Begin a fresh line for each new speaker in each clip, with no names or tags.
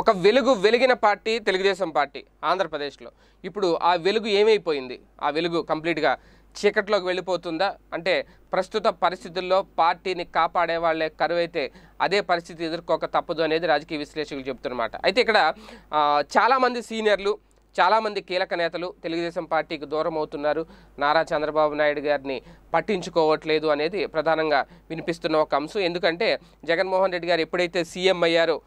ఒక వెలుగు వెలిగిన పార్టీ తెలుగుదేశం పార్టీ ఆంధ్రప్రదేశ్లో ఇప్పుడు ఆ వెలుగు ఏమైపోయింది ఆ వెలుగు కంప్లీట్గా చీకట్లోకి వెళ్ళిపోతుందా అంటే ప్రస్తుత పరిస్థితుల్లో పార్టీని కాపాడే వాళ్ళే కరువైతే అదే పరిస్థితి ఎదుర్కోక తప్పదు అనేది రాజకీయ విశ్లేషకులు చెబుతున్నమాట అయితే ఇక్కడ చాలామంది సీనియర్లు చాలామంది కీలక నేతలు తెలుగుదేశం పార్టీకి దూరం అవుతున్నారు నారా చంద్రబాబు నాయుడు గారిని పట్టించుకోవట్లేదు అనేది ప్రధానంగా వినిపిస్తున్న ఒక అంశం ఎందుకంటే జగన్మోహన్ రెడ్డి గారు ఎప్పుడైతే సీఎం అయ్యారో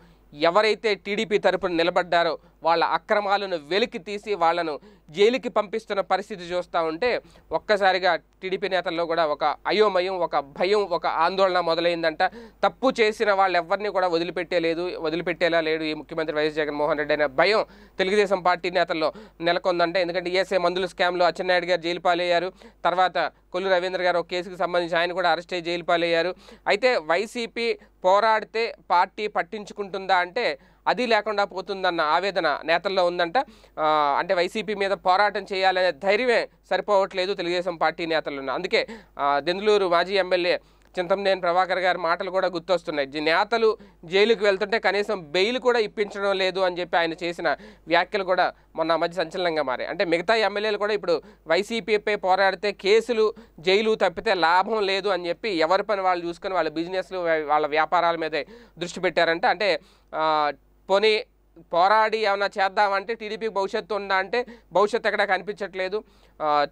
ఎవరైతే టీడీపీ తరపున నిలబడ్డారో వాళ్ళ అక్రమాలను వెలికి తీసి వాళ్ళను జైలుకి పంపిస్తున్న పరిస్థితి చూస్తూ ఉంటే ఒక్కసారిగా టీడీపీ నేతల్లో కూడా ఒక అయోమయం ఒక భయం ఒక ఆందోళన మొదలైందంట తప్పు చేసిన వాళ్ళు ఎవరిని కూడా వదిలిపెట్టేలేదు వదిలిపెట్టేలా లేడు ఈ ముఖ్యమంత్రి వైఎస్ జగన్మోహన్ రెడ్డి అనే భయం తెలుగుదేశం పార్టీ నేతల్లో నెలకొందంటే ఎందుకంటే ఏసే మందుల స్కామ్లో అచ్చెన్నాయుడు గారు జైలు పాలయ్యారు తర్వాత కొల్లు రవీంద్ర గారు ఒక కేసుకు సంబంధించి ఆయన కూడా అరెస్ట్ అయ్యి జైలు పాలయ్యారు అయితే వైసీపీ పోరాడితే పార్టీ పట్టించుకుంటుందా అంటే అది లేకుండా పోతుందన్న ఆవేదన నేతల్లో ఉందంట అంటే వైసీపీ మీద పోరాటం చేయాలనే ధైర్యమే సరిపోవట్లేదు తెలుగుదేశం పార్టీ నేతలను అందుకే దెందులూరు మాజీ ఎమ్మెల్యే చింతమనేని ప్రభాకర్ గారి మాటలు కూడా గుర్తొస్తున్నాయి నేతలు జైలుకు వెళ్తుంటే కనీసం బెయిల్ కూడా ఇప్పించడం లేదు అని చెప్పి ఆయన చేసిన వ్యాఖ్యలు కూడా మొన్న మధ్య సంచలనంగా మారాయి అంటే మిగతా ఎమ్మెల్యేలు కూడా ఇప్పుడు వైసీపీపై పోరాడితే కేసులు జైలు తప్పితే లాభం లేదు అని చెప్పి ఎవరి పని వాళ్ళు చూసుకొని వాళ్ళ బిజినెస్లు వాళ్ళ వ్యాపారాల మీదే దృష్టి పెట్టారంటే అంటే pone పోరాడి ఏమైనా చేద్దామంటే టీడీపీకి భవిష్యత్తు ఉందా అంటే భవిష్యత్తు ఎక్కడ కనిపించట్లేదు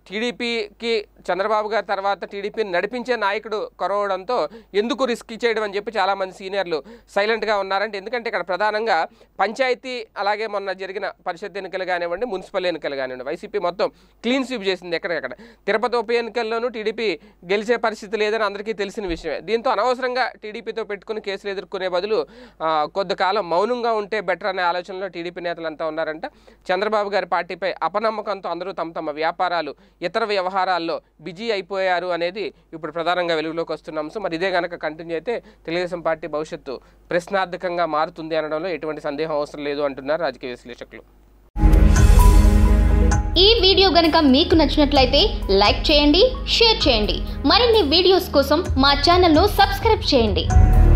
టీడీపీకి చంద్రబాబు గారి తర్వాత టీడీపీని నడిపించే నాయకుడు కొరవడంతో ఎందుకు రిస్క్ ఇచ్చేయడం అని చెప్పి చాలామంది సీనియర్లు సైలెంట్గా ఉన్నారంటే ఎందుకంటే ఇక్కడ ప్రధానంగా పంచాయతీ అలాగే మొన్న జరిగిన పరిషత్ ఎన్నికలు కానివ్వండి మున్సిపల్ ఎన్నికలు కానివ్వండి వైసీపీ మొత్తం క్లీన్ స్వీప్ చేసింది ఎక్కడికక్కడ తిరుపతి ఉప ఎన్నికల్లోనూ టీడీపీ గెలిచే పరిస్థితి లేదని అందరికీ తెలిసిన విషయమే దీంతో అనవసరంగా టీడీపీతో పెట్టుకుని కేసులు ఎదుర్కొనే బదులు కొద్దికాలం మౌనంగా ఉంటే బెటర్ అనే ఆలోచనలో టీడీపీ నేతలంతా ఉన్నారంట చంద్రబాబు గారి పార్టీపై అపనమ్మకంతో అందరూ తమ తమ వ్యాపారాలు ఇతర వ్యవహారాల్లో బిజీ అయిపోయారు అనేది ఇప్పుడు ప్రధానంగా వెలుగులోకి వస్తున్న అంశం మరి ఇదే కనుక కంటిన్యూ అయితే తెలుగుదేశం పార్టీ భవిష్యత్తు ప్రశ్నార్థకంగా మారుతుంది అనడంలో ఎటువంటి సందేహం అవసరం లేదు అంటున్నారు రాజకీయ విశ్లేషకులు ఈ వీడియో గనక మీకు నచ్చినట్లయితే లైక్ చేయండి షేర్ చేయండి మరిన్ని వీడియోస్ కోసం మా ఛానల్ను సబ్స్క్రైబ్ చేయండి